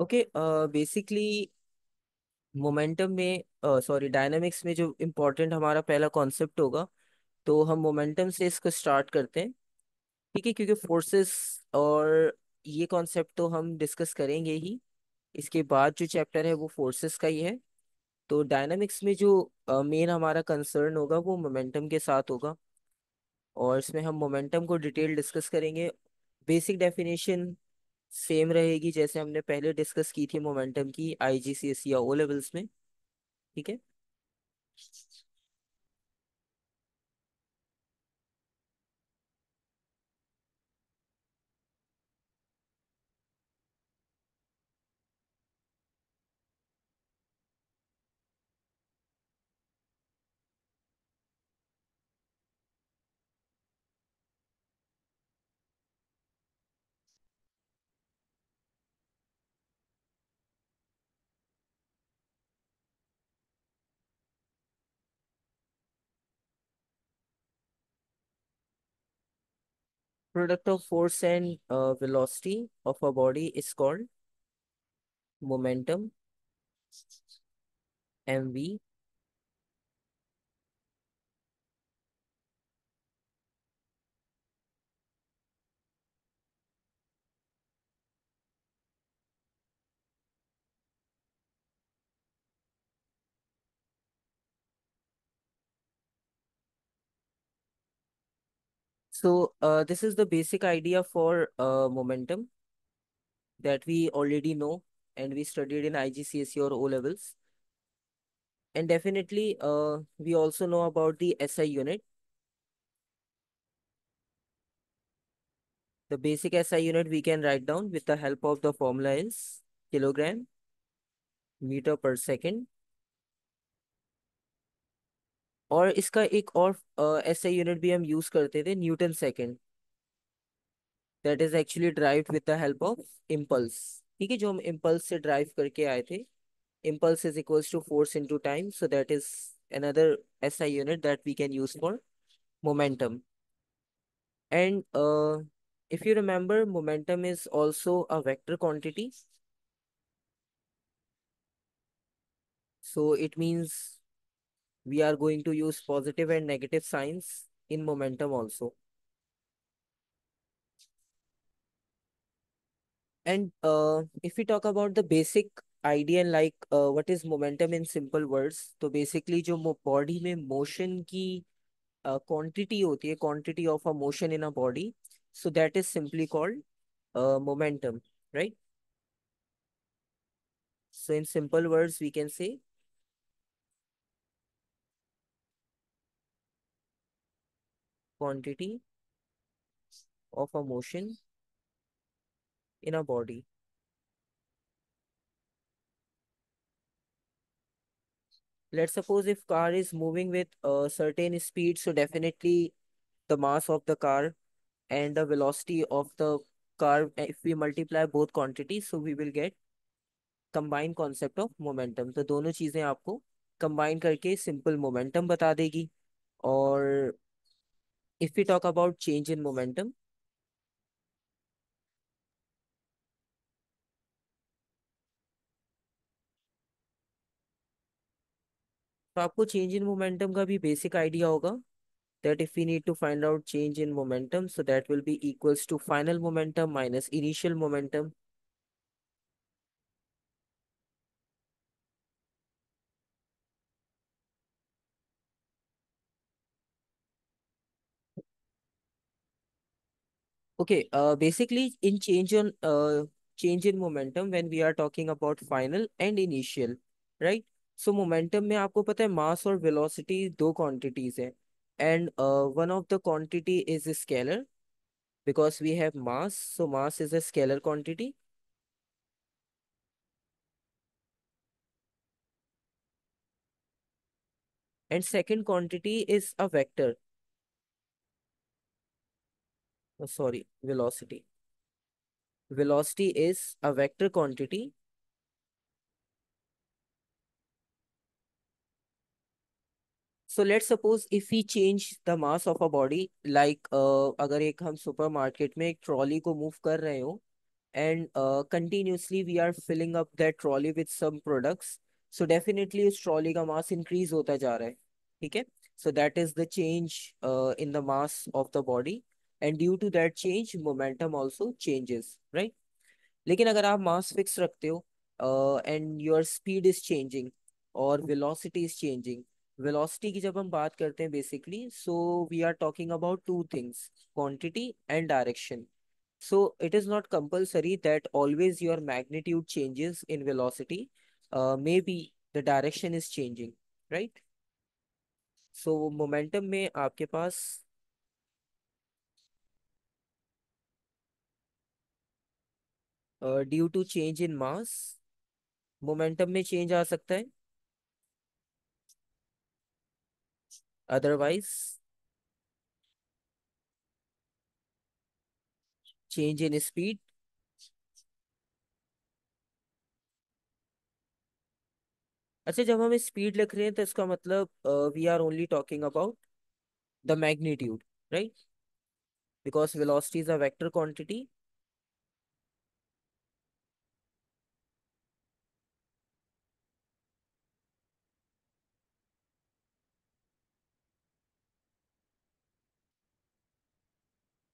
Okay basically momentum में sorry uh, dynamics में जो इम्पोर्टेंट हमारा पहला कॉन्सेप्ट होगा तो हम मोमेंटम से इसको स्टार्ट करते हैं ठीक है क्योंकि फोर्सेस और ये कॉन्सेप्ट तो हम डिस्कस करेंगे ही इसके बाद जो चैप्टर है वो फोर्सेस का ही है तो डायनामिक्स में जो मेन uh, हमारा कंसर्न होगा वो मोमेंटम के साथ होगा और इसमें हम मोमेंटम को डिटेल डिस्कस करेंगे बेसिक डेफिनेशन सेम रहेगी जैसे हमने पहले डिस्कस की थी मोमेंटम की आईजीसीएस या ओ लेवल्स में ठीक है Product of force and uh, velocity of a body is called momentum, mv, So uh, this is the basic idea for uh, momentum that we already know and we studied in IGCSE or O-levels. And definitely, uh, we also know about the SI unit. The basic SI unit we can write down with the help of the formula is kilogram, meter per second, और इसका एक और ऐसा unit भी हम use करते थे Newton second that is actually derive with the help of impulse ठीक है जो हम इम्पल्स से ड्राइव करके आए थे impulse is equals to force into time so that is another ऐसा unit that we can use for momentum and if you remember momentum is also a vector quantity so it means we are going to use positive and negative signs in momentum also. And uh, if we talk about the basic idea and like uh, what is momentum in simple words, so basically jo body mein motion ki uh, quantity hoti hai, quantity of a motion in a body, so that is simply called momentum, right? So in simple words, we can say quantity of a motion in a body. Let's suppose if car is moving with a certain speed, so definitely the mass of the car and the velocity of the car, if we multiply both quantities, so we will get combined concept of momentum. तो दोनों चीज़ें आपको combine करके simple momentum बता देगी और if we talk about change in momentum, तो आपको चेंज इन मोमेंटम का भी बेसिक आइडिया होगा that if we need to find out change in momentum so that will be equals to final momentum minus initial momentum Okay, uh, basically in change on uh, change in momentum when we are talking about final and initial, right? So momentum में आपको पता है mass or velocity two quantities and uh, one of the quantity is scalar because we have mass, so mass is a scalar quantity. And second quantity is a vector. Sorry oh, sorry, velocity. Is is a vector so let suppose if he change the mass of a body like अगर एक हम supermarket में एक trolley को move कर रहे हो and continuously we are filling up that trolley with some products so definitely उस ट्रॉली का मास इंक्रीज होता जा रहा है ठीक है so that is the change in the mass of the body and due to that change momentum also changes right लेकिन अगर आप मास फिक्स रखते हो and your speed is changing और वेलोसिटी इज चेंजिंग वेलोसिटी की जब हम बात करते हैं basically so we are talking about two things quantity and direction so it is not compulsory that always your magnitude changes in velocity may be the direction is changing right so momentum में आपके पास due to change in mass momentum में change आ सकता है otherwise change in speed अच्छा जब हम स्पीड लिख रहे हैं तो इसका मतलब we are only talking about the magnitude right because velocity is a vector quantity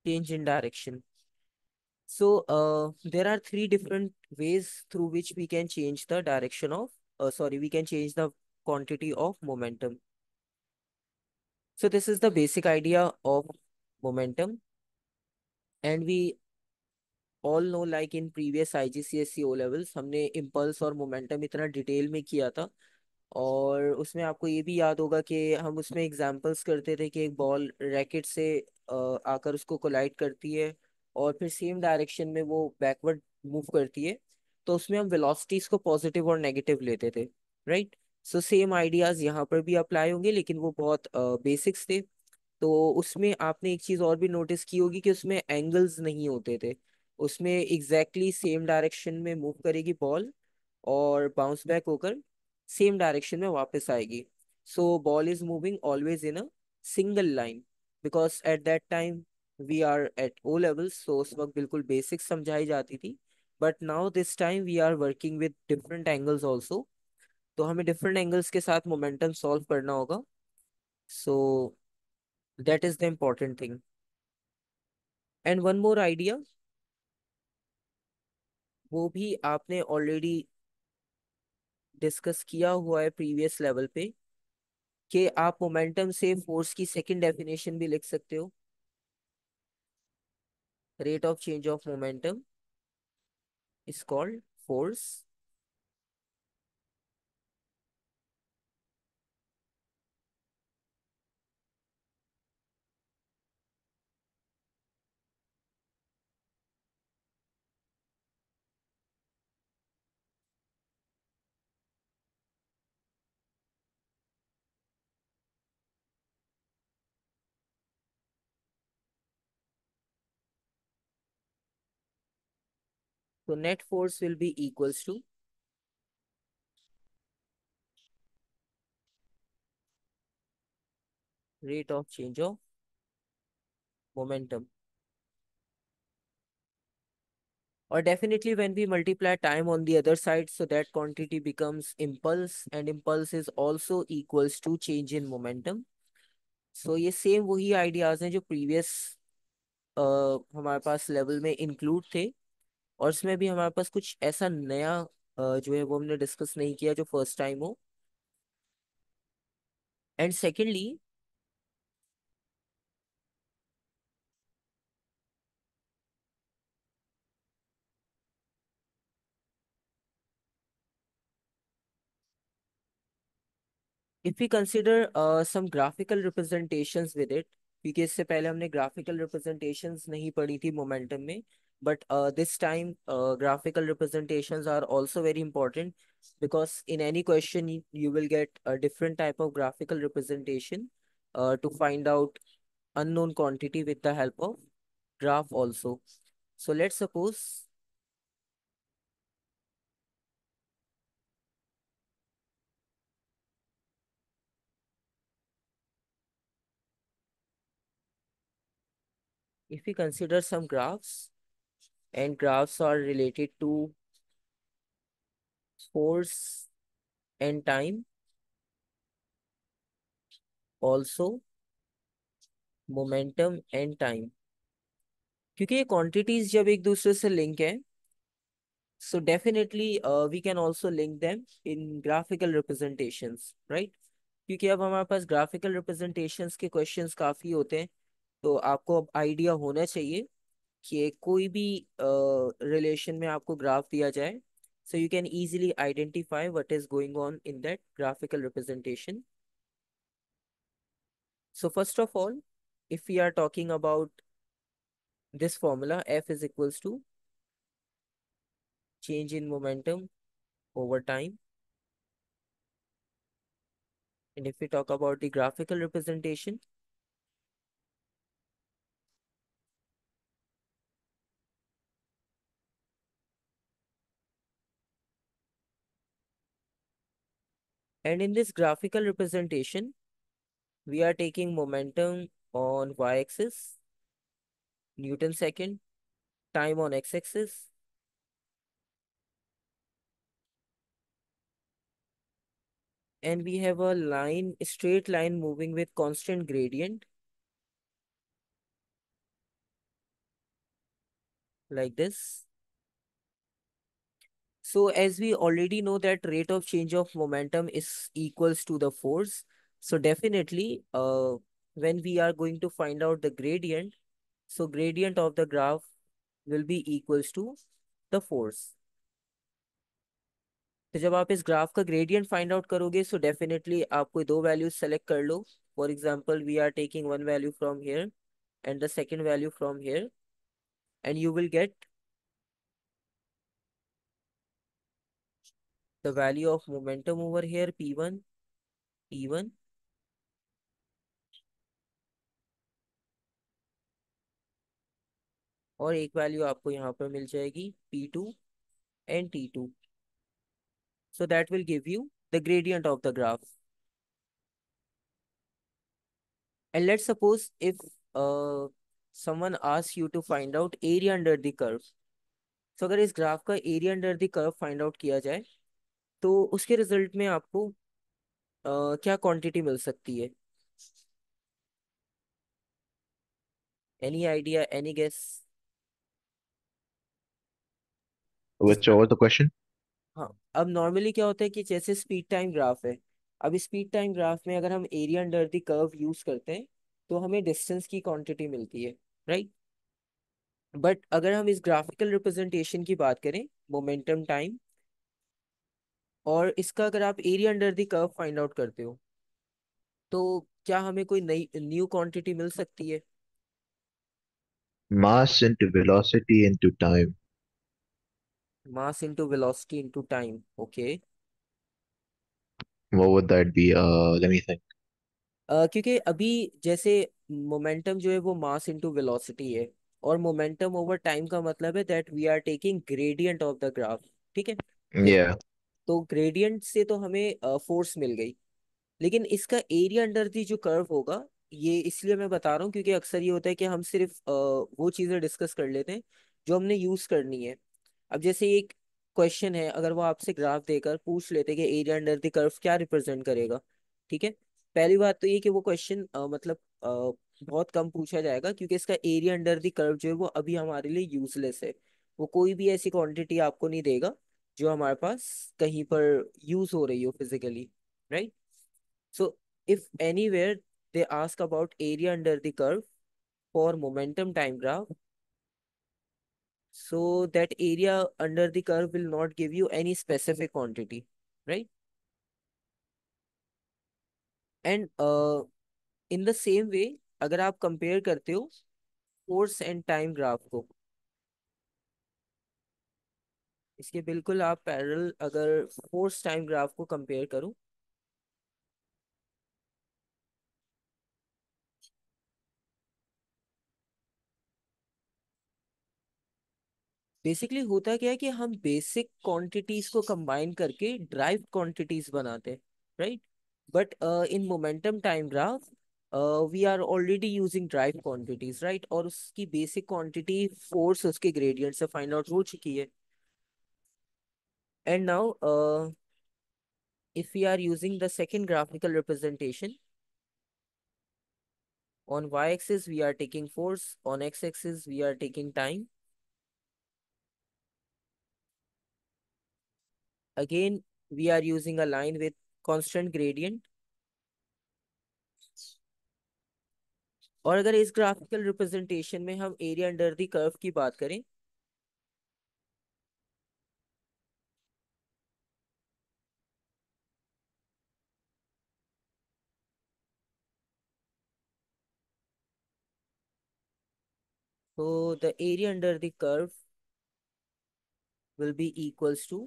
change in direction. So uh, there are three different ways through which we can change the direction of, uh, sorry, we can change the quantity of momentum. So this is the basic idea of momentum. And we all know like in previous IGCSE O levels हमने impulse और momentum इतना detail में किया था और उसमें आपको ये भी याद होगा कि हम उसमें examples करते थे कि एक बॉल रैकेट से आकर उसको कोलाइड करती है और फिर सेम डायरेक्शन में वो बैकवर्ड मूव करती है तो उसमें हम वेलोसिटीज को पॉजिटिव और नेगेटिव लेते थे राइट सो सेम आइडियाज यहाँ पर भी अप्लाई होंगे लेकिन वो बहुत बेसिक्स uh, थे तो उसमें आपने एक चीज और भी नोटिस की होगी कि उसमें एंगल्स नहीं होते थे उसमें एग्जैक्टली सेम डायरेक्शन में मूव करेगी बॉल और बाउंस बैक होकर सेम डायरेक्शन में वापस आएगी so ball is moving always in a single line because at that time we are at O level so उस वक्त बिल्कुल बेसिक समझाई जाती थी but now this time we are working with different angles also तो हमें different angles के साथ मोमेंटम सॉल्व करना होगा so that is the important thing and one more idea वो भी आपने ऑलरेडी डिस्कस किया हुआ है प्रीवियस लेवल पे कि आप मोमेंटम से फोर्स की सेकंड डेफिनेशन भी लिख सकते हो rate of change of momentum is called force So net force will be equals to rate of change of momentum. Or definitely when we multiply time on the other side, so that quantity becomes impulse and impulse is also equals to change in momentum. so ye same same ideas hain jo previous uh hamare paas level mein include the और इसमें भी हमारे पास कुछ ऐसा नया जो है वो हमने डिस्कस नहीं किया जो फर्स्ट टाइम हो and secondly if you consider some graphical representation with it क्योंकि इससे पहले हमने ग्राफिकल रिप्रेजेंटेशन नहीं पढ़ी थी मोमेंटम में but uh, this time uh, graphical representations are also very important because in any question you, you will get a different type of graphical representation uh, to find out unknown quantity with the help of graph also so let's suppose if we consider some graphs and graphs are related to force and time. Also, momentum and time क्योंकि ये quantities जब एक दूसरे से link है so definitely uh, we can also link them in graphical representations right क्योंकि अब हमारे पास ग्राफिकल रिप्रेजेंटेशंस के क्वेश्चंस काफ़ी होते हैं तो आपको अब आइडिया होना चाहिए कि कोई भी रिलेशन uh, में आपको ग्राफ दिया जाए so you can easily identify what is going on in that graphical representation so first of all if you are talking about this formula F is equals to change in momentum over time and if you talk about the graphical representation And in this graphical representation, we are taking momentum on y-axis, Newton second, time on x-axis, and we have a line, a straight line moving with constant gradient. Like this. So as we already know that rate of change of momentum is equals to the force. So definitely uh, when we are going to find out the gradient, so gradient of the graph will be equals to the force. So when you graph the gradient find out, karoge, so definitely you two values select kar For example, we are taking one value from here and the second value from here and you will get the value of momentum over here, P1, P1. और एक value आपको यहाँ पर मिल जाएगी P2 and T2. So that will give you the gradient of the graph. And let's suppose if uh, someone asks you to find out area under the curve. So अगर इस graph का the curve the curve find out किया जाए तो उसके result में आपको आ, क्या क्वांटिटी मिल सकती है any idea any guess Which uh, हाँ अब नॉर्मली क्या होता है कि जैसे स्पीड टाइम ग्राफ है अब स्पीड टाइम ग्राफ में अगर हम area under the curve use करते हैं तो हमें डिस्टेंस की क्वांटिटी मिलती है राइट right? बट अगर हम इस ग्राफिकल रिप्रेजेंटेशन की बात करें मोमेंटम टाइम और इसका अगर आप area under the curve find out करते हो तो क्या हमें कोई नई न्यू क्वांटिटी मिल सकती है mass into velocity into time mass into velocity into time okay what would that be let me think क्योंकि अभी जैसे मोमेंटम जो है वो मास इनटू वेलोसिटी है और मोमेंटम ओवर टाइम का मतलब है that we are taking gradient of the graph ठीक है या yeah तो ग्रेडियंट से तो हमें फोर्स मिल गई लेकिन इसका एरिया अंडर दी जो कर्व होगा ये इसलिए मैं बता रहा हूँ क्योंकि अक्सर ये होता है कि हम सिर्फ वो चीज़ें डिस्कस कर लेते हैं जो हमने यूज़ करनी है अब जैसे एक क्वेश्चन है अगर वो आपसे ग्राफ देकर पूछ लेते कि एरिया अंडर द कर्व क्या रिप्रेजेंट करेगा ठीक है पहली बात तो ये कि वो क्वेश्चन मतलब आ, बहुत कम पूछा जाएगा क्योंकि इसका एरिया अंडर द कर्व जो है वो अभी हमारे लिए यूजलेस है वो कोई भी ऐसी क्वांटिटी आपको नहीं देगा जो हमारे पास कहीं पर यूज हो रही हो physically right so if anywhere they ask about area under the curve for momentum time graph so that area under the curve will not give you any specific quantity right and in the same way अगर आप compare करते हो force and time graph को इसके बिल्कुल आप पैरल अगर फोर्स टाइम ग्राफ को कंपेयर करूं बेसिकली होता क्या है कि हम बेसिक क्वांटिटीज को कंबाइन करके ड्राइव क्वांटिटीज बनाते हैं right but in momentum time graph we are already using derive quantities right और उसकी बेसिक क्वांटिटी फोर्स उसके ग्रेडियंट से फाइंड आउट हो चुकी है And now, uh, if we are using the second graphical representation, on y-axis, we are taking force. On x-axis, we are taking time. Again, we are using a line with constant gradient. Or if इस graphical representation में हम area under the curve की So the area under the curve will be equals to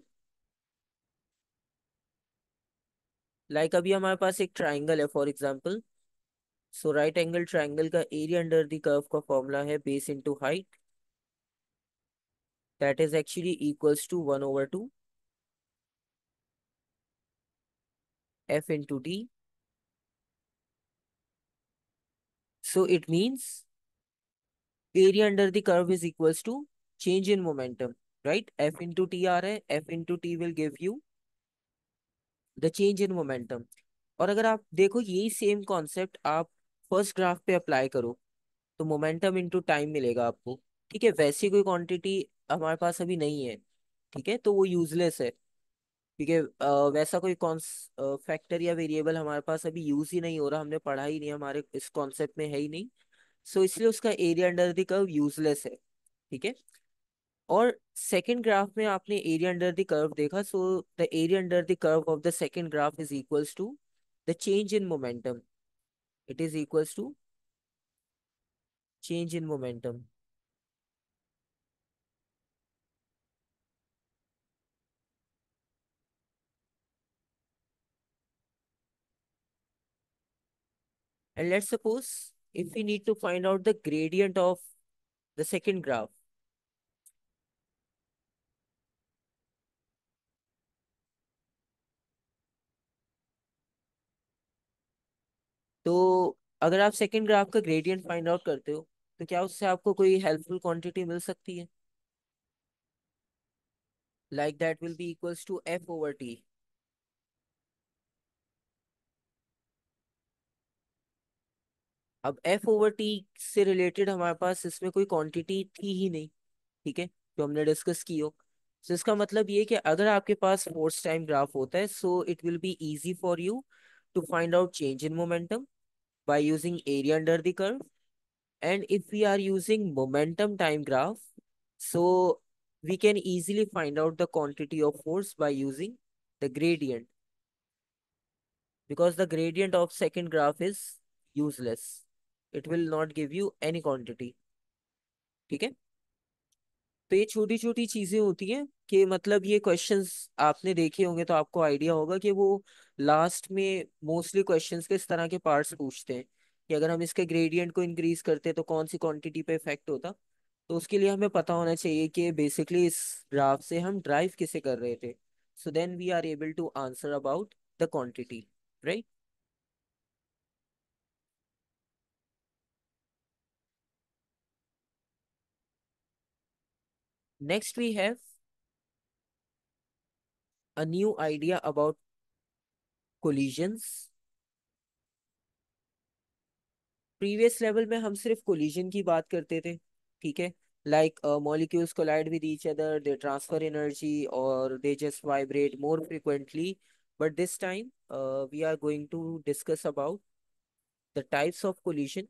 like abhi hamare paas ek triangle for example so right angle triangle area under the curve ka formula hai base into height that is actually equals to 1 over 2 f into d so it means area under the curve is equal to change in in momentum, right? F into T है, F into T will give you the change in momentum और अगर आप देखो यही same concept आप first graph पे apply करो तो मोमेंटम इनटू टाइम मिलेगा आपको ठीक है वैसी कोई क्वांटिटी हमारे पास अभी नहीं है ठीक है तो वो यूजलेस है ठीक है वैसा कोई कॉन्स फैक्टर या वेरिएबल हमारे पास अभी यूज ही नहीं हो रहा हमने पढ़ा ही नहीं हमारे इस कॉन्सेप्ट में है ही नहीं सो इसलिए उसका area under the curve useless है ठीक है और सेकेंड ग्राफ में आपने एरिया अंडर द कर्व देखा so the area under the curve of the second graph is equals to the change in momentum it is equals to change in momentum and let's suppose if we need to find out the gradient of the second graph, तो अगर आप second graph का gradient find out करते हो तो क्या उससे आपको कोई हेल्पफुल क्वांटिटी मिल सकती है like that will be equals to F over T अब एफ ओवर टी से रिलेटेड हमारे पास इसमें कोई क्वांटिटी थी ही नहीं ठीक है जो हमने डिस्कस की हो सो इसका मतलब ये कि अगर आपके पास फोर्स टाइम ग्राफ होता है so it will be easy for you to find out change in momentum by using area under the curve and if we are using momentum time graph so we can easily find out the quantity of force by using the gradient because the gradient of second graph is useless it will not give you any quantity ठीक है तो ये छोटी छोटी चीजें होती हैं कि मतलब ये क्वेश्चंस आपने देखे होंगे तो आपको आइडिया होगा कि वो लास्ट में मोस्टली क्वेश्चंस के इस तरह के पार्ट्स पूछते हैं कि अगर हम इसके ग्रेडियंट को इंक्रीज करते हैं तो कौन सी क्वांटिटी पे इफेक्ट होता तो उसके लिए हमें पता होना चाहिए कि बेसिकली इस ग्राफ से हम ड्राइव किसे कर रहे थे so then we are able to answer about the quantity right Next, we have a new idea about collisions. Previous level में हम सिर्फ कोलिजन की बात करते थे ठीक है like uh, molecules collide with each other they transfer energy or they just vibrate more frequently but this time uh, we are going to discuss about the types of collision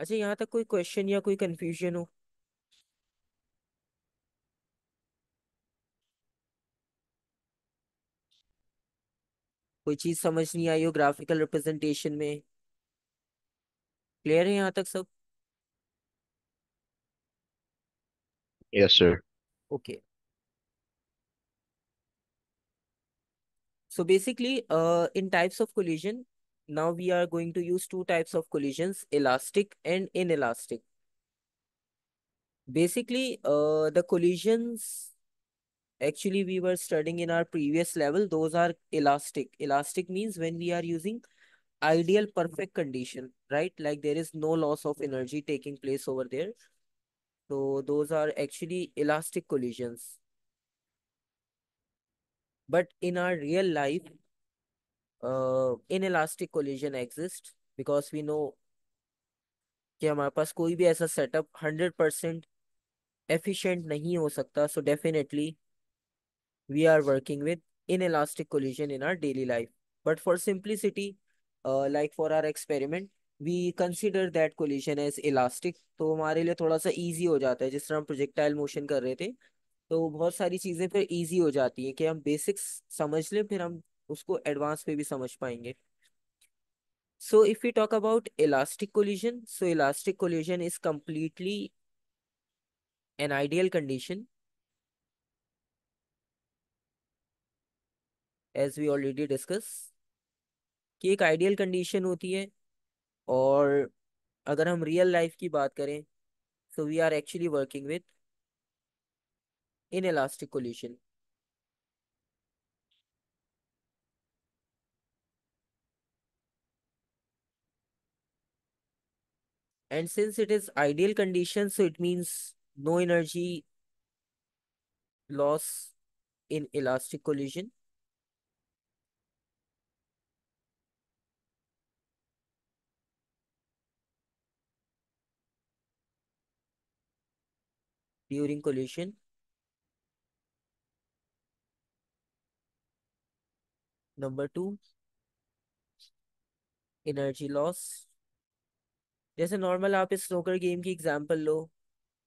अच्छा यहाँ तक कोई क्वेश्चन या कोई confusion हो कोई चीज समझ नहीं आई हो ग्राफिकल रिप्रेजेंटेशन में क्लियर है यहाँ तक सब yes sir okay so basically in types of collision now we are going to use two types of collisions, elastic and inelastic. Basically, uh, the collisions actually we were studying in our previous level, those are elastic. Elastic means when we are using ideal perfect condition, right? Like there is no loss of energy taking place over there. So those are actually elastic collisions. But in our real life, uh, inelastic collision exist because we know कि हमारे पास कोई भी ऐसा setup hundred percent efficient नहीं हो सकता so definitely we are working with elastic collision in our daily life but for simplicity like for our experiment we consider that collision as elastic तो हमारे लिए थोड़ा सा ईजी हो जाता है जिस तरह हम प्रोजेक्टाइल मोशन कर रहे थे तो बहुत सारी चीज़ें फिर ईजी हो जाती हैं कि हम बेसिक्स समझ लें फिर हम उसको एडवांस में भी समझ पाएंगे so if you talk about elastic collision so elastic collision is completely an ideal condition as we already discuss कि एक आइडियल कंडीशन होती है और अगर हम रियल लाइफ की बात करें so we are actually working with in elastic collision And since it is ideal condition, so it means no energy loss in elastic collision. during collision. Number two, energy loss जैसे normal आप इस snooker game की example लो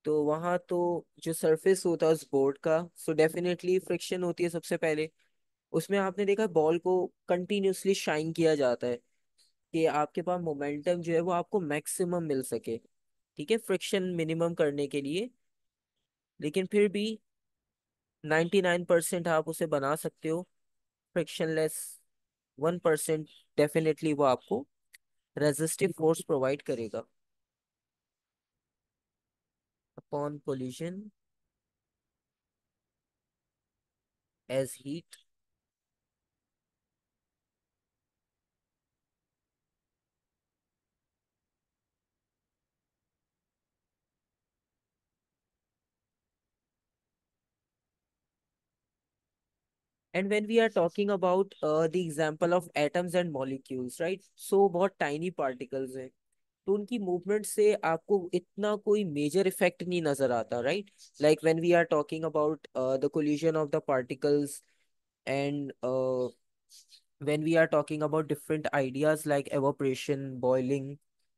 तो वहाँ तो जो surface होता है उस बोर्ड का सो डेफिनेटली फ्रिक्शन होती है सबसे पहले उसमें आपने देखा बॉल को कंटिन्यूसली शाइन किया जाता है कि आपके पास मोमेंटम जो है वो आपको मैक्सिमम मिल सके ठीक है फ्रिक्शन मिनिमम करने के लिए लेकिन फिर भी नाइन्टी नाइन परसेंट आप उसे बना सकते हो फ्रिक्शनलेस वन परसेंट डेफिनेटली वो आपको रेजिस्टिव फोर्स प्रोवाइड करेगा upon collision as heat And when we are talking about uh, the example of atoms and molecules, right? So बहुत tiny particles हैं तो उनकी मूवमेंट से आपको इतना कोई मेजर इफेक्ट नहीं नजर आता right like when we are talking about the collision of the particles and when we are talking about different ideas like evaporation boiling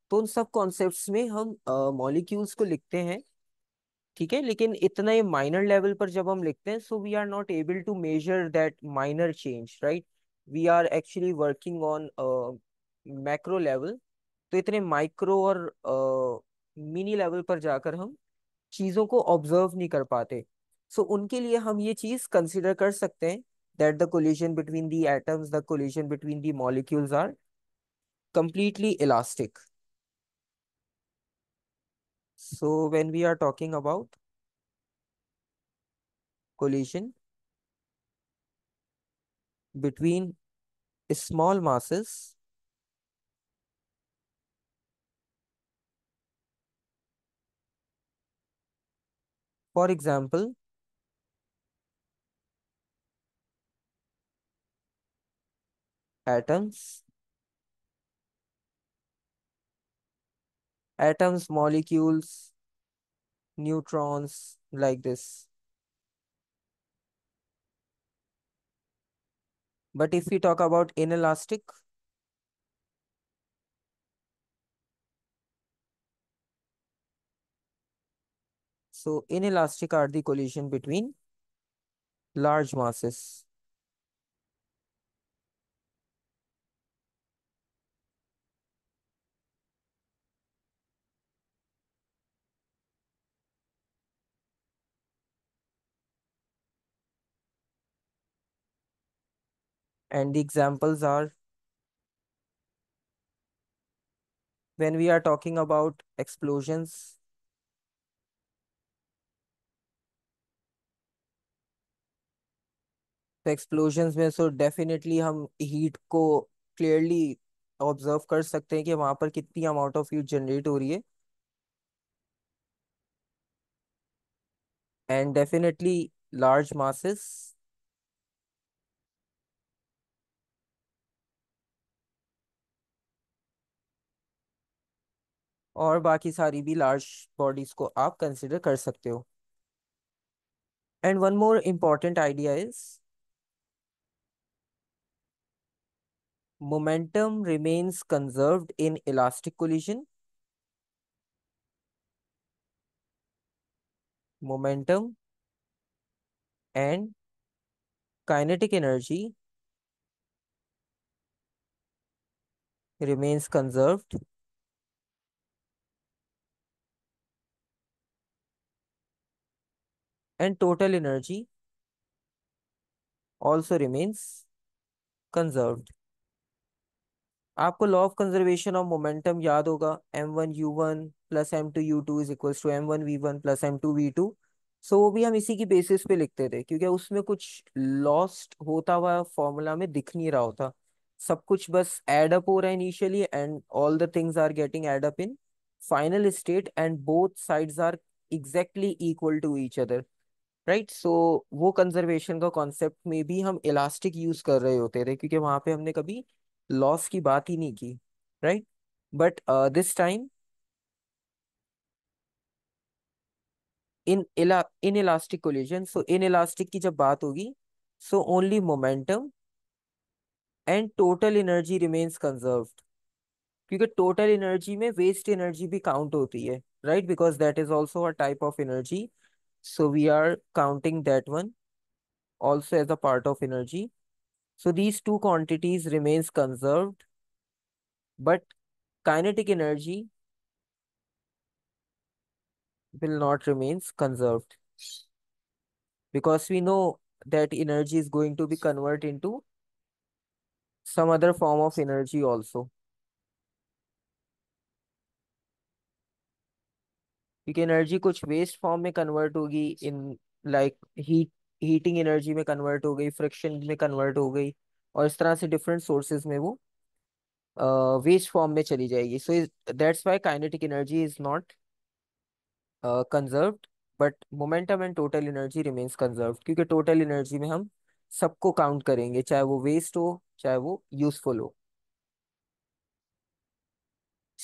तो उन सब कॉन्सेप्ट्स में हम मॉलिक्यूल्स uh, को लिखते हैं ठीक है लेकिन इतना माइनर लेवल पर जब हम लिखते हैं so we are not able to measure that minor change right we are actually working on macro level तो इतने माइक्रो और मिनी uh, लेवल पर जाकर हम चीज़ों को ऑब्जर्व नहीं कर पाते सो so, उनके लिए हम ये चीज़ कंसिडर कर सकते हैं that the collision between the atoms the collision between the molecules are completely elastic So when we are talking about collision between small masses For example, atoms atoms, molecules, neutrons, like this. But if we talk about inelastic, so inelastic are the collision between large masses. and the examples are when we are talking about explosions तो explosions में so definitely हम heat को clearly observe कर सकते हैं कि वहां पर कितनी अमाउंट ऑफ हीट जनरेट हो रही है एंड डेफिनेटली लार्ज मासेस और बाकी सारी भी लार्ज बॉडीज को आप कंसिडर कर सकते हो and one more important idea is momentum remains conserve in elastic collision momentum and kinetic energy remains conserved and total energy also remains conserved. आपको law of conservation of momentum याद होगा M one U one plus M two U two is equal to M one V one plus M two V two so वो भी हम इसी की basis पे लिखते थे क्योंकि उसमें कुछ लॉस्ट होता हुआ फॉर्मूला में दिख नहीं रहा होता सब कुछ बस एड अप हो रहा है initially and all the things are getting add up in final state and both sides are exactly equal to each other right right? So so, वो कंजर्वेशन का कॉन्सेप्ट में भी हम इलास्टिक यूज कर रहे होते थे क्योंकि वहां पे हमने कभी लॉस की बात ही नहीं की right but this time in in elastic collision so in elastic की जब बात होगी so only momentum and total energy remains conserve क्योंकि टोटल एनर्जी में वेस्ट एनर्जी भी काउंट होती है right because that is also a type of energy So we are counting that one also as a part of energy. So these two quantities remains conserved, but kinetic energy will not remains conserved because we know that energy is going to be converted into some other form of energy also. क्योंकि energy कुछ waste form में convert होगी in like heat heating energy में convert हो गई friction में convert हो गई और इस तरह से डिफरेंट सोर्सेज में वो वेस्ट फॉर्म में चली जाएगी so that's why kinetic energy is not conserved but momentum and total energy remains conserve क्योंकि टोटल एनर्जी में हम सबको काउंट करेंगे चाहे वो वेस्ट हो चाहे वो यूजफुल हो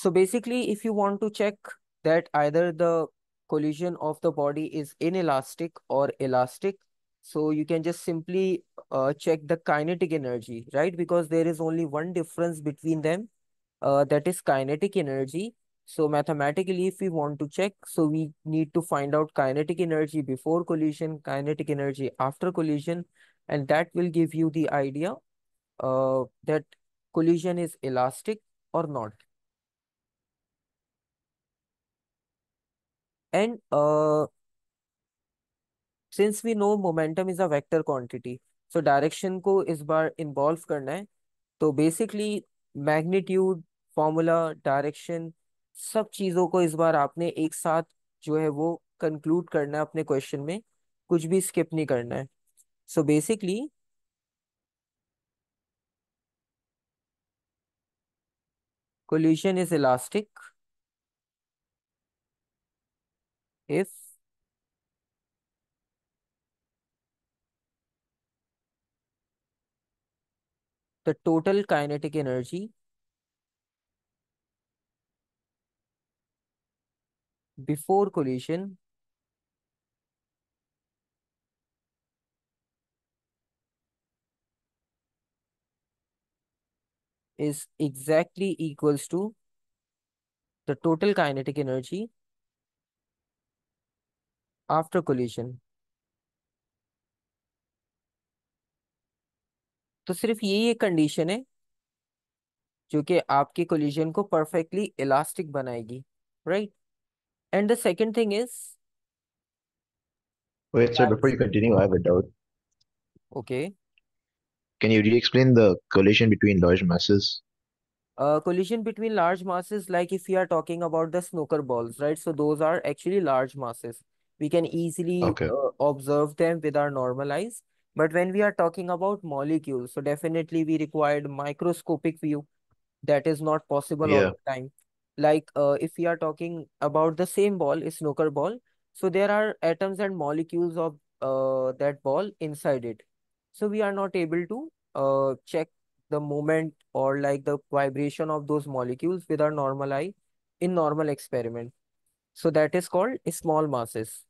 so basically if you want to check that either the collision of the body is inelastic or elastic. So you can just simply uh, check the kinetic energy, right? Because there is only one difference between them, uh, that is kinetic energy. So mathematically, if we want to check, so we need to find out kinetic energy before collision, kinetic energy after collision, and that will give you the idea uh, that collision is elastic or not. And since we know momentum is a vector quantity so direction को इस बार involve करना है तो basically magnitude formula direction सब चीज़ों को इस बार आपने एक साथ जो है वो कंक्लूड करना है अपने क्वेश्चन में कुछ भी स्किप नहीं करना है so so basically collision is elastic is the total kinetic energy before collision is exactly equals to the total kinetic energy after collision तो सिर्फ यही एक कंडीशन है जो कि आपके कोलिजन को परफेक्टली इलास्टिक बनाएगी right and the second thing is wait sir before you continue I have a doubt okay can you explain the collision between large masses collision between large masses like if you are talking about the snooker balls right so those are actually large masses we can easily okay. uh, observe them with our normal eyes but when we are talking about molecules so definitely we required microscopic view that is not possible yeah. all the time like uh, if we are talking about the same ball a snooker ball so there are atoms and molecules of uh, that ball inside it so we are not able to uh, check the moment or like the vibration of those molecules with our normal eye in normal experiment so that is called small masses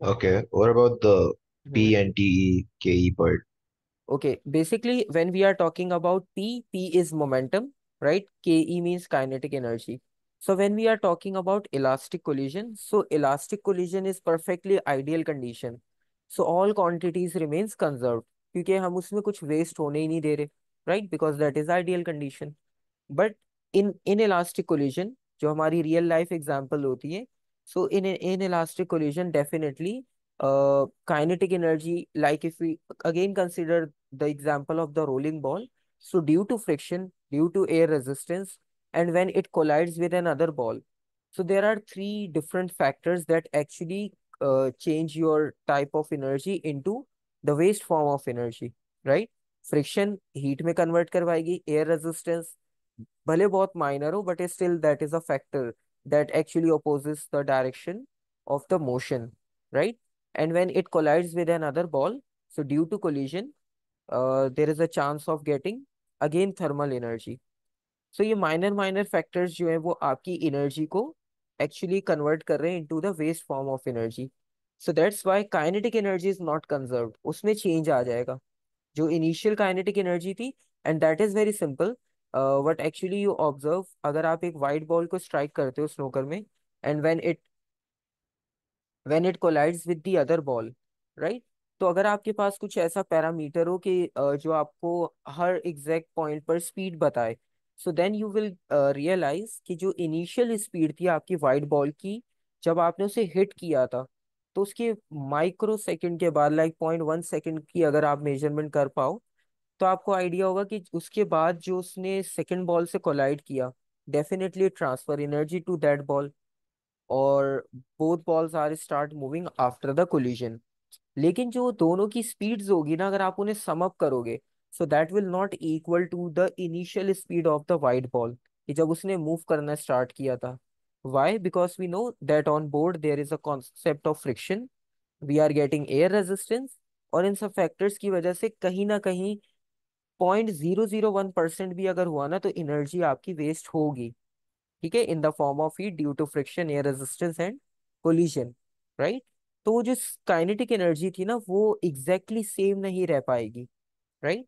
Okay. What about the P and T E K E part? Okay. Basically, when we are talking about P, P is momentum, right? K E means kinetic energy. So when we are talking about elastic collision, so elastic collision is perfectly ideal condition. So all quantities remains conserved क्योंकि हम उसमें कुछ waste होने ही नहीं दे रहे right because that is ideal condition but in in elastic collision जो हमारी रियल लाइफ एग्जाम्पल होती है So in an inelastic collision, definitely uh, kinetic energy, like if we again consider the example of the rolling ball, so due to friction, due to air resistance, and when it collides with another ball. So there are three different factors that actually uh, change your type of energy into the waste form of energy, right? Friction heat may convert करवाएगी, air resistance भले बहुत minor हो but still that is a factor that actually opposes the direction of the motion, right? And when it collides with another ball, so due to collision, uh, there is a chance of getting again thermal energy. So your minor minor factors you have वो आपकी energy actually convert कर into the waste form of energy. So that's why kinetic energy is not conserved. Usme change aa jayega, jo initial kinetic energy thi, and that is very simple what actually you observe अगर आप एक white ball को strike करते हो snooker में and when it when it collides with the other ball right तो अगर आपके पास कुछ ऐसा पैरामीटर हो कि uh, जो आपको हर एग्जैक्ट पॉइंट पर स्पीड बताए so then you will realise कि जो इनिशियल स्पीड थी आपकी वाइट बॉल की जब आपने उसे हिट किया था तो उसके माइक्रो सेकेंड के बाद लाइक पॉइंट वन सेकेंड की अगर आप मेजरमेंट कर पाओ तो आपको आइडिया होगा कि उसके बाद जो उसने सेकेंड बॉल से कोलाइड किया definitely transfer energy to that ball और both balls are start moving after the collision लेकिन जो दोनों की स्पीड्स होगी ना अगर आप उन्हें सम अप करोगे so that will not equal to the initial speed of the white ball कि जब उसने मूव करना स्टार्ट किया था why because we know that on board there is a concept of friction we are getting air resistance और इन सब factors की वजह से कहीं ना कहीं point zero zero one percent भी अगर हुआ ना तो एनर्जी आपकी वेस्ट होगी ठीक है in the form of heat due to friction air resistance and collision right तो जो काइनेटिक एनर्जी थी ना वो एग्जैक्टली exactly सेम नहीं रह पाएगी right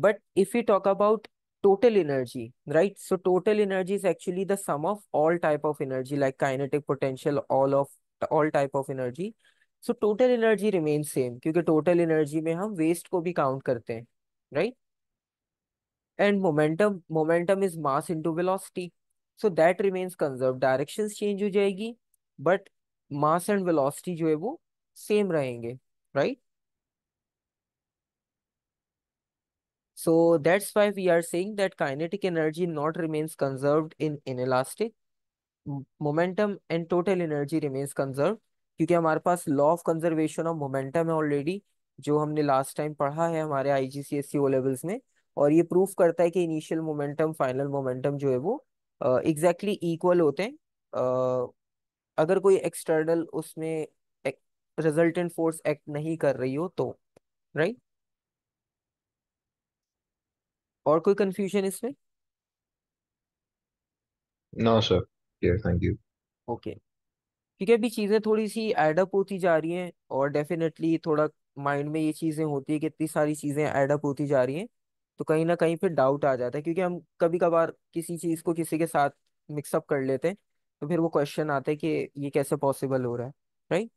but if you talk about total energy right so total energy is actually the sum of all type of energy like kinetic potential all of all type of energy so total energy remain same क्योंकि total energy में हम waste को भी count करते हैं right and momentum momentum is mass into velocity so that remains conserve directions change हो जाएगी but mass and velocity जो है वो सेम रहेंगे right so that's why we are saying that kinetic energy not remains in in inelastic momentum and total energy remains conserve क्योंकि हमारे पास law of conservation of momentum है already जो हमने लास्ट टाइम पढ़ा है हमारे आईजीसीएससी ओ लेवल्स में और ये प्रूफ करता है कि इनिशियल मोमेंटम फाइनल मोमेंटम जो है वो एग्जैक्टली uh, इक्वल exactly होते हैं uh, अगर कोई एक्सटर्नल उसमें रिजल्टेंट फोर्स एक्ट नहीं कर रही हो तो राइट right? और कोई कंफ्यूजन इसमें no sir thank you okay क्योंकि अभी चीजें थोड़ी सी एडअप होती जा रही हैं और डेफिनेटली थोड़ा माइंड में ये चीजें होती है कि इतनी सारी चीजें एडअप होती जा रही हैं तो कहीं ना कहीं फिर डाउट आ जाता है क्योंकि हम कभी कभार किसी चीज को किसी के साथ मिक्सअप कर लेते हैं तो फिर वो क्वेश्चन आता है कि ये कैसे पॉसिबल हो रहा है राइट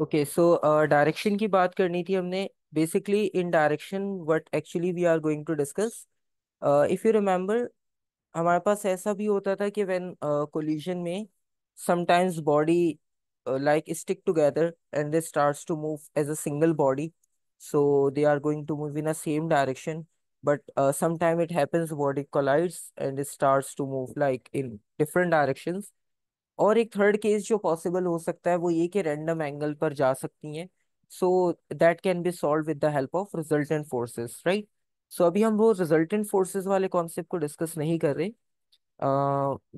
ओके सो डायरेक्शन की बात करनी थी हमने basically in direction what actually we are going to discuss if you remember हमारे पास ऐसा भी होता था कि व्हेन कोलिजन में sometimes body like stick together and they starts to move as a single body so they are going to move in a same direction but sometime it happens body collides and it starts to move like in different direction और एक third case जो possible हो सकता है वो ये कि random angle पर जा सकती हैं so that can be solve with the help of resultant forces right so so, अभी हम वो रिजल्टेंट फोर्सेस वाले कॉन्सेप्ट को डिस्कस नहीं कर रहे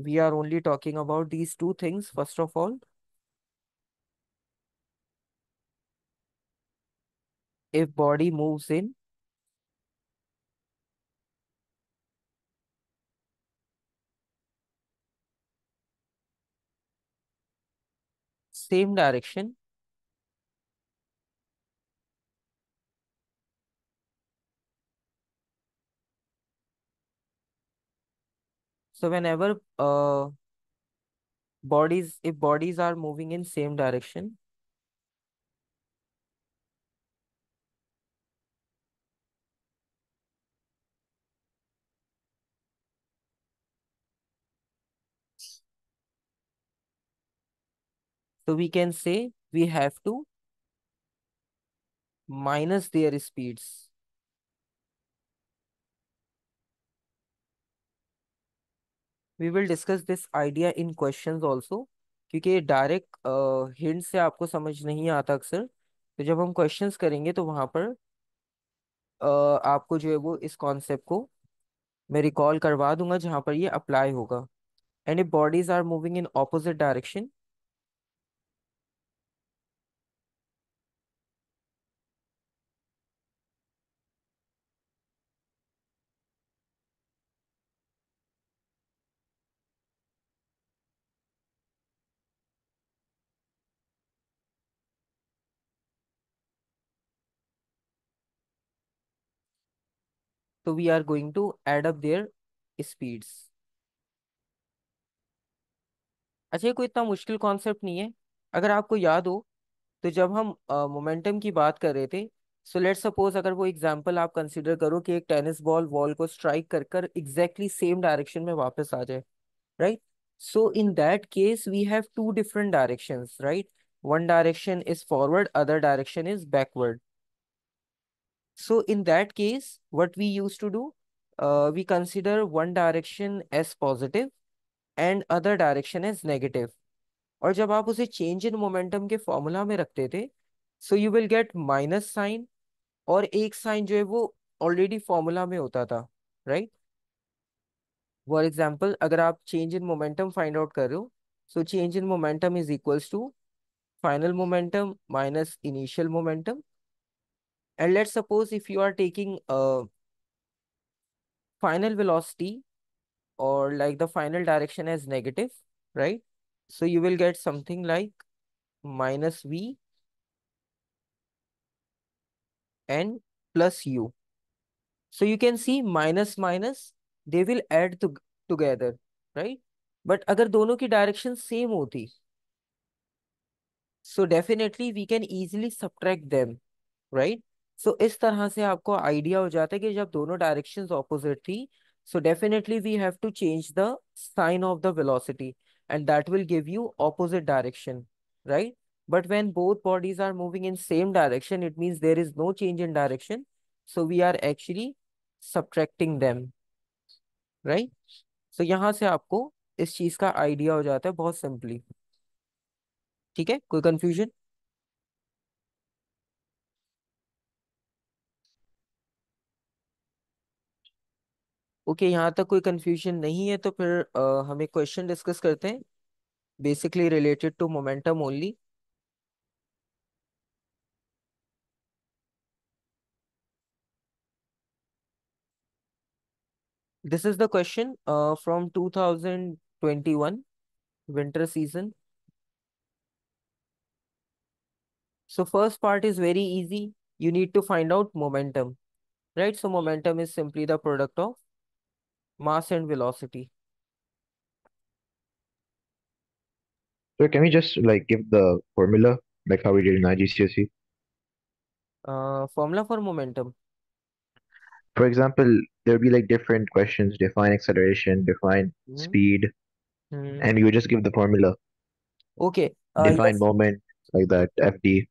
we are only talking about these two things first of all if body move in same direction So whenever uh, bodies, if bodies are moving in same direction, So we can say we have to minus their speeds. We will discuss this idea in question also क्योंकि direct hint से आपको समझ नहीं आता अक्सर तो जब हम क्वेश्चन करेंगे तो वहाँ पर uh, आपको जो है वो इस कॉन्सेप्ट को मैं रिकॉल करवा दूंगा जहाँ पर ये अप्लाई होगा and if bodies are moving in opposite direction So we are going to add up their speeds. अच्छा ये कोई इतना मुश्किल कॉन्सेप्ट नहीं है अगर आपको याद हो तो जब हम मोमेंटम uh, की बात कर रहे थे सो लेट सपोज अगर वो एग्जांपल आप कंसिडर करो कि एक टेनिस बॉल वॉल को स्ट्राइक कर कर एग्जैक्टली सेम डायरेक्शन में वापस आ जाए right so in that case we have two different directions right one direction is forward other direction is backward So in that case, what we used to do, uh, we consider one direction as positive and other direction as negative. और जब आप उसे change in momentum के formula में रखते थे so you will get minus sign और एक साइन जो है वो ऑलरेडी फॉर्मूला में होता था राइट फॉर एग्जाम्पल अगर आप change in momentum find out कर रहे हो so change in momentum is equals to final momentum minus initial momentum And let's suppose if you are taking a uh, final velocity or like the final direction as negative, right? So you will get something like minus v and plus u. So you can see minus minus, they will add to together, right? But agar दोनों ki direction same होती, so definitely we can easily subtract them, right? So so, इस तरह से आपको idea हो जाता है कि जब दोनों डायरेक्शंस ऑपोजिट थी so definitely we have to change the sign of the velocity and that will give you opposite direction right but when both bodies are moving in same direction it means there is no change in direction so we are actually subtracting them right so यहां से आपको इस चीज का idea हो जाता है बहुत सिंपली ठीक है कोई कंफ्यूजन ओके okay, यहाँ तक कोई कंफ्यूजन नहीं है तो फिर uh, हम एक क्वेश्चन डिस्कस करते हैं basically related to momentum only this is the question from 2021 winter season so first part is very easy you need to find out momentum right so momentum is simply the product of mass and velocity. So can we just like give the formula like how we did in IGCSE? Uh, formula for momentum. For example, there'll be like different questions, define acceleration, define mm -hmm. speed, mm -hmm. and you just give the formula. Okay. Uh, define yes. moment, like that, FD.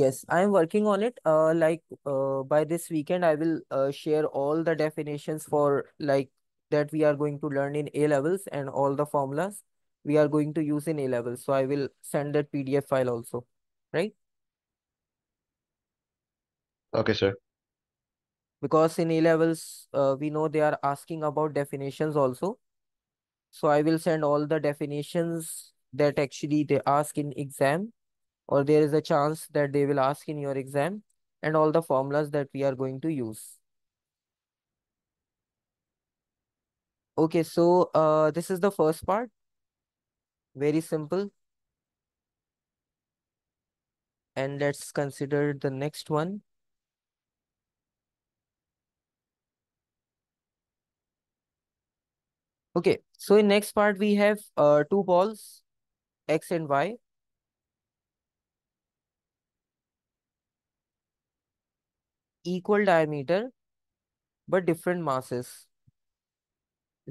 Yes, I am working on it. Uh, like uh, by this weekend, I will uh, share all the definitions for like that we are going to learn in A levels and all the formulas we are going to use in A levels. So I will send that PDF file also, right? Okay, sir. Because in A levels, uh, we know they are asking about definitions also. So I will send all the definitions that actually they ask in exam or there is a chance that they will ask in your exam and all the formulas that we are going to use. Okay, so uh, this is the first part. Very simple. And let's consider the next one. Okay, so in next part, we have uh, two balls, X and Y. Equal diameter, but different masses.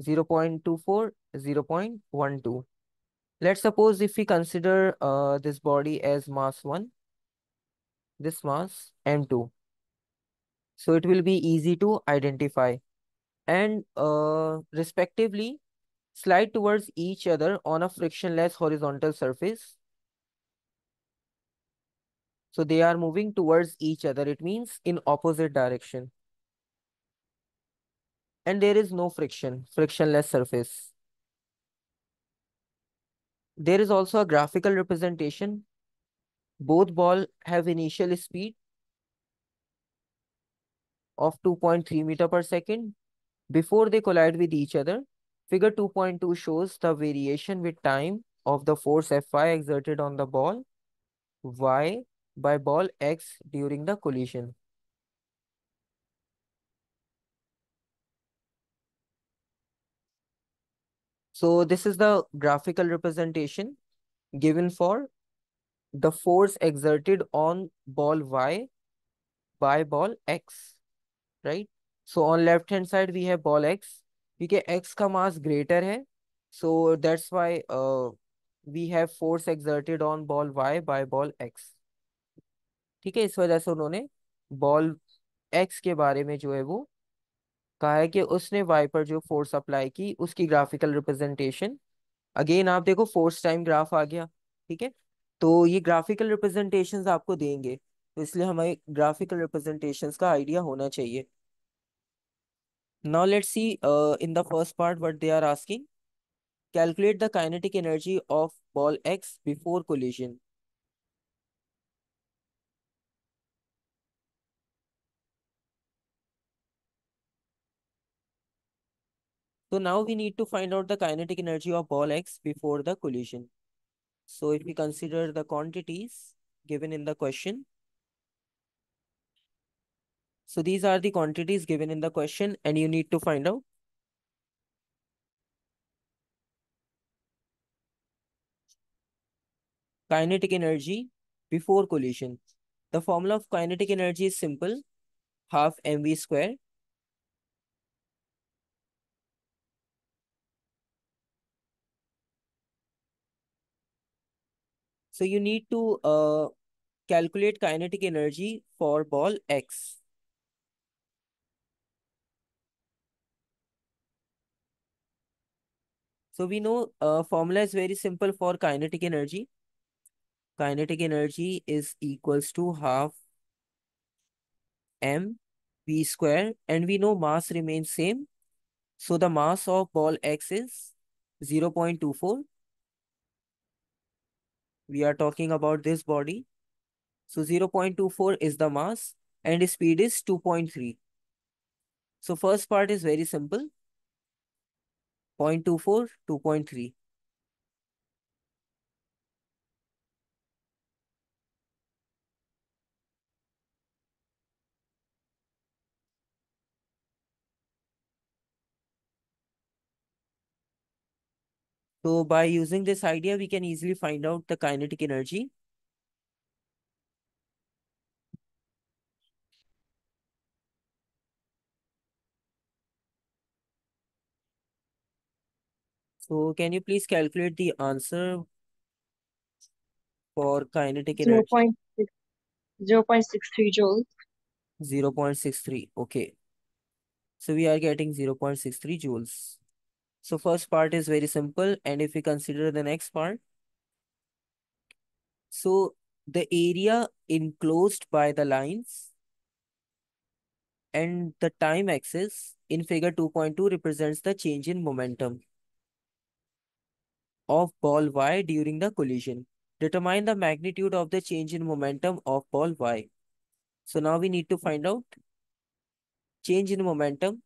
0 0.24, 0 0.12. Let's suppose if we consider uh, this body as mass 1, this mass m2. So it will be easy to identify. And uh, respectively, slide towards each other on a frictionless horizontal surface. So they are moving towards each other. It means in opposite direction and there is no friction, frictionless surface. There is also a graphical representation. Both ball have initial speed of 2.3 meter per second before they collide with each other. Figure 2.2 shows the variation with time of the force Fy exerted on the ball Y by ball X during the collision. So this is the graphical representation given for the force exerted on ball Y by ball X, right? So on left hand side, we have ball X. क्योंकि X ka mass greater hai So that's why uh, we have force exerted on ball Y by ball X. ठीक है इस वजह से उन्होंने ball x के बारे में जो है वो कहा है कि उसने वाई पर जो फोर्स अप्लाई की उसकी ग्राफिकल रिप्रेजेंटेशन अगेन आप देखो फोर्स टाइम ग्राफ आ गया ठीक है तो ये ग्राफिकल रिप्रेजेंटेशन आपको देंगे तो इसलिए हमें ग्राफिकल रिप्रेजेंटेशन का आइडिया होना चाहिए now let see in the first part what they are asking calculate the kinetic energy of ball X before collision So now we need to find out the kinetic energy of ball X before the collision. So if we consider the quantities given in the question, so these are the quantities given in the question and you need to find out. Kinetic energy before collision. The formula of kinetic energy is simple, half mv square So you need to uh, calculate kinetic energy for ball X. So we know uh, formula is very simple for kinetic energy. Kinetic energy is equals to half m v square and we know mass remains same. So the mass of ball x is 0 0.24 we are talking about this body. So 0.24 is the mass and the speed is 2.3. So first part is very simple. 0.24, 2.3. So by using this idea, we can easily find out the kinetic energy. So can you please calculate the answer for kinetic 0. energy? 0 0.63 joules. 0 0.63, okay. So we are getting 0 0.63 joules. So first part is very simple. And if we consider the next part, so the area enclosed by the lines and the time axis in figure 2.2 represents the change in momentum of ball Y during the collision. Determine the magnitude of the change in momentum of ball Y. So now we need to find out change in momentum,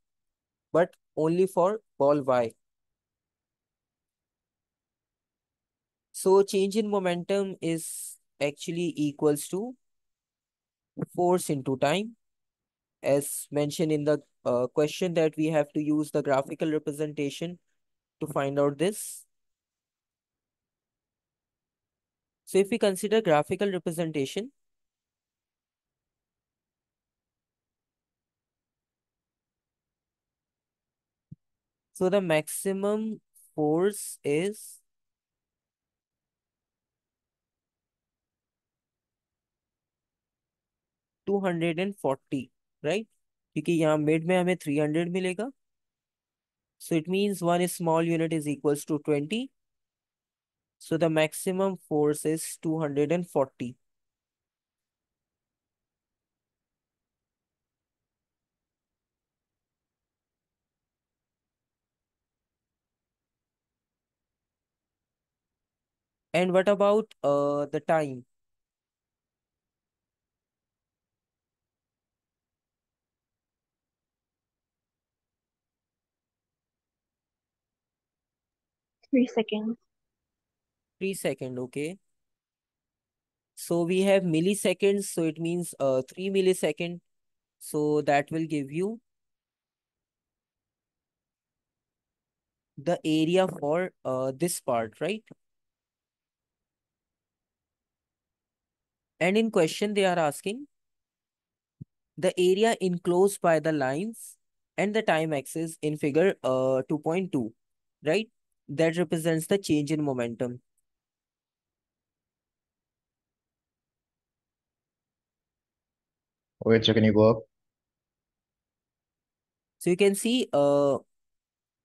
but only for ball Y. So change in momentum is actually equals to force into time. As mentioned in the uh, question that we have to use the graphical representation to find out this. So if we consider graphical representation, so the maximum force is Two hundred and forty, right? And forty right क्योंकि यहाँ mid में हमें three मिलेगा so it means one small unit is equals to 20 so the maximum force is 240 and what about uh the time Three seconds. Three second, okay. So we have milliseconds, so it means uh three millisecond. So that will give you the area for uh this part, right? And in question, they are asking the area enclosed by the lines and the time axis in figure uh 2.2, right? that represents the change in momentum. Wait, so can you go up? So you can see uh,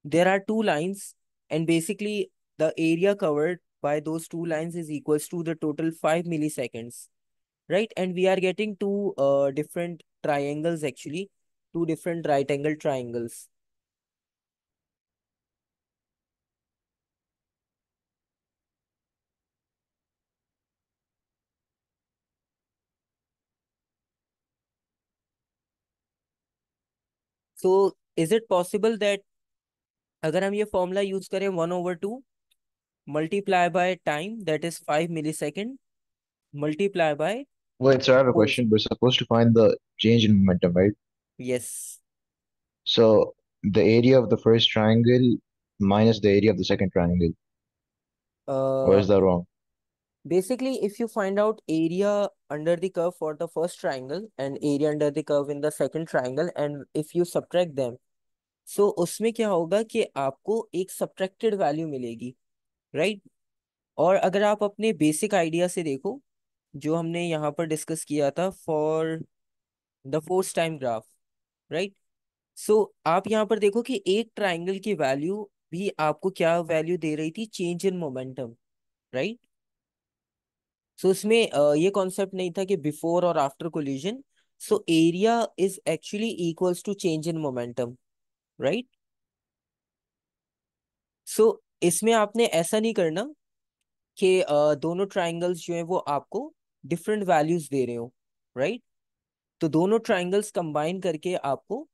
there are two lines and basically the area covered by those two lines is equals to the total 5 milliseconds, right? And we are getting two uh, different triangles actually, two different right angle triangles. So is it possible that अगर हम ये formula use करें one over two multiply by time that is five millisecond multiply by Wait, sir, I have a question. We're supposed to find the change in momentum, right? Yes. So the area of the first triangle minus the area of the second triangle. Uh, or is that wrong? basically if you find out area under the curve for the first triangle and area under the curve in the second triangle and if you subtract them so उसमें क्या होगा कि आपको एक subtracted value मिलेगी right right? और अगर आप अपने बेसिक आइडिया से देखो जो हमने यहाँ पर डिस्कस किया था for the force time graph right so आप यहाँ पर देखो कि एक ट्राइंगल की वैल्यू भी आपको क्या वैल्यू दे रही थी change in momentum right so इसमें ये कॉन्सेप्ट नहीं था कि बिफोर और after collision so area is actually equals to change in momentum right so इसमें आपने ऐसा नहीं करना कि दोनों ट्राइंगल्स जो है वो आपको डिफरेंट वैल्यूज दे रहे हो राइट right? तो दोनों ट्राइंगल्स कंबाइन करके आपको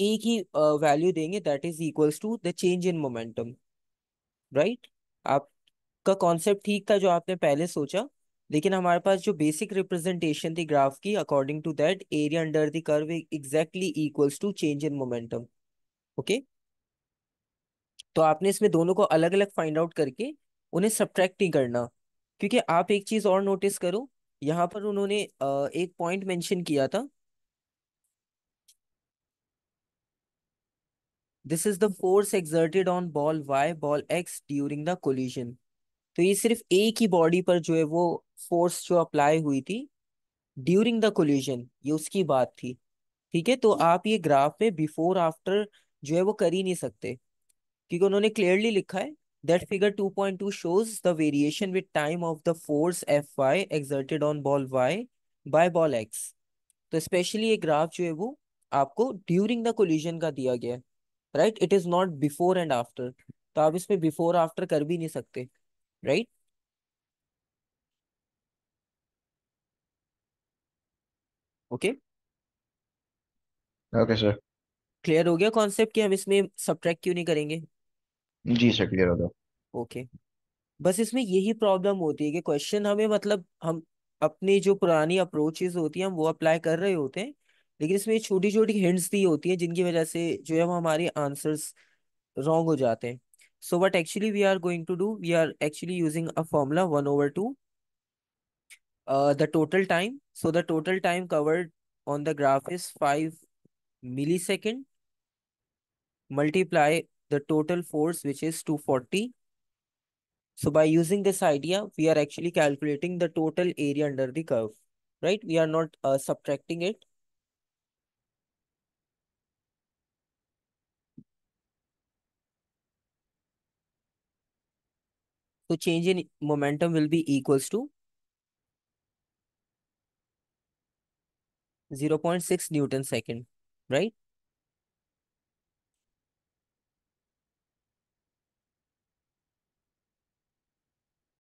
एक ही वैल्यू देंगे that is equals to the change in momentum right आप का कॉन्सेप्ट ठीक था जो आपने पहले सोचा लेकिन हमारे पास जो बेसिक रिप्रेजेंटेशन थी ग्राफ की according to that area under the curve exactly equals to change in momentum okay तो आपने इसमें दोनों को अलग अलग फाइंड आउट करके उन्हें सब्ट्रैक्ट नहीं करना क्योंकि आप एक चीज और नोटिस करो यहाँ पर उन्होंने एक पॉइंट मेंशन किया था this is the force exerted on ball Y ball X during the collision तो ये सिर्फ एक ही बॉडी पर जो है वो फोर्स जो अप्लाई हुई थी ड्यूरिंग द कोल्यूजन ये उसकी बात थी ठीक है तो हम्म। आप ये ग्राफ में बिफोर आफ्टर जो है वो कर ही नहीं सकते क्योंकि उन्होंने क्लियरली लिखा है that figure 2.2 shows the variation with time of the force F Y exerted on ball Y by ball X तो स्पेशली ये ग्राफ जो है वो आपको ड्यूरिंग द कोल्यूजन का दिया गया है right it is not before and after तो आप इसमें बिफोर आफ्टर कर भी नहीं सकते right? Okay okay sir clear हो गया कॉन्सेप्ट कि हम इसमें सब्ट्रैक्ट क्यों नहीं करेंगे जी सर क्लियर हो गया ओके okay. बस इसमें यही प्रॉब्लम होती है कि क्वेश्चन हमें मतलब हम अपने जो पुरानी अप्रोचेज होती है हम वो अप्लाई कर रहे होते हैं लेकिन इसमें छोटी छोटी हिंट्स दी होती है जिनकी वजह से जो है वो हमारे आंसर्स रॉन्ग हो जाते हैं So what actually we are going to do, we are actually using a formula 1 over 2, uh, the total time. So the total time covered on the graph is 5 millisecond multiply the total force which is 240. So by using this idea, we are actually calculating the total area under the curve, right? We are not uh, subtracting it. So change in momentum will be equals to 0.6 Newton second, right?